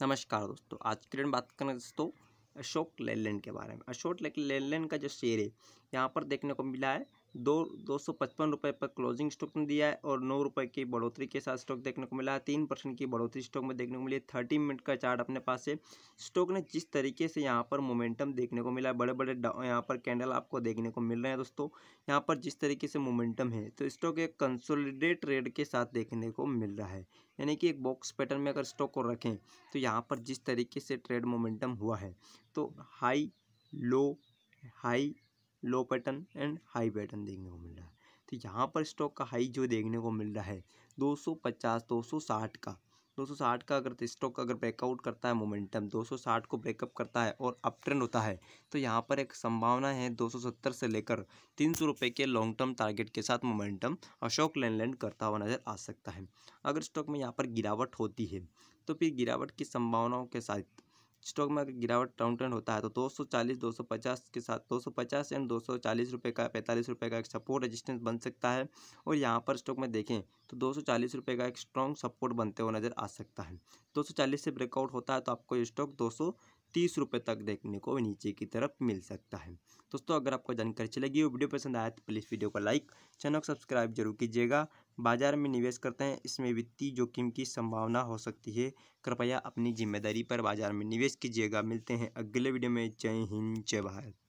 नमस्कार दोस्तों आज की डेट बात करें दोस्तों अशोक लेलैंड के बारे में अशोक लेलैंड का जो शेर है यहाँ पर देखने को मिला है दो दो सौ पचपन रुपये पर क्लोजिंग स्टॉक में दिया है और नौ रुपये की बढ़ोतरी के साथ स्टॉक देखने को मिला है तीन परसेंट की बढ़ोतरी स्टॉक में देखने को मिली है थर्टी मिनट का चार्ट अपने पास है स्टॉक ने जिस तरीके से यहाँ पर मोमेंटम देखने को मिला है बड़े बड़े यहाँ पर कैंडल आपको देखने को मिल रहे हैं दोस्तों यहाँ पर जिस तरीके से मोमेंटम है तो स्टॉक एक कंसोलिडेट रेड के साथ देखने को मिल रहा है यानी कि एक बॉक्स पैटर्न में अगर स्टॉक को रखें तो यहाँ पर जिस तरीके से ट्रेड मोमेंटम हुआ है तो high low high low pattern and high pattern देखने को मिल रहा है तो यहाँ पर स्टॉक का हाई जो देखने को मिल रहा है 250 260 का 260 का अगर स्टॉक अगर ब्रेकआउट करता है मोमेंटम 260 को ब्रेकअप करता है और अप ट्रेंड होता है तो यहाँ पर एक संभावना है 270 से लेकर तीन सौ रुपये के लॉन्ग टर्म टारगेट के साथ मोमेंटम अशोक लैंड लैंड करता हुआ नज़र आ सकता है अगर स्टॉक में यहाँ पर गिरावट होती है तो फिर गिरावट की संभावनाओं के साथ स्टॉक में गिरावट डाउन ट्रेंड होता है तो 240 250 के साथ 250 एंड 240 रुपए का पैंतालीस रुपए का एक सपोर्ट रेजिस्टेंस बन सकता है और यहाँ पर स्टॉक में देखें तो 240 रुपए का एक स्ट्रॉन्ग सपोर्ट बनते हुए नज़र आ सकता है 240 से ब्रेकआउट होता है तो आपको ये स्टॉक दो तीस रुपये तक देखने को नीचे की तरफ मिल सकता है दोस्तों अगर आपको जानकारी अच्छी लगी वीडियो पसंद आया तो प्लीज़ वीडियो को लाइक चैनल को सब्सक्राइब जरूर कीजिएगा बाजार में निवेश करते हैं इसमें वित्तीय जोखिम की संभावना हो सकती है कृपया अपनी जिम्मेदारी पर बाजार में निवेश कीजिएगा मिलते हैं अगले वीडियो में जय हिंद जय भारत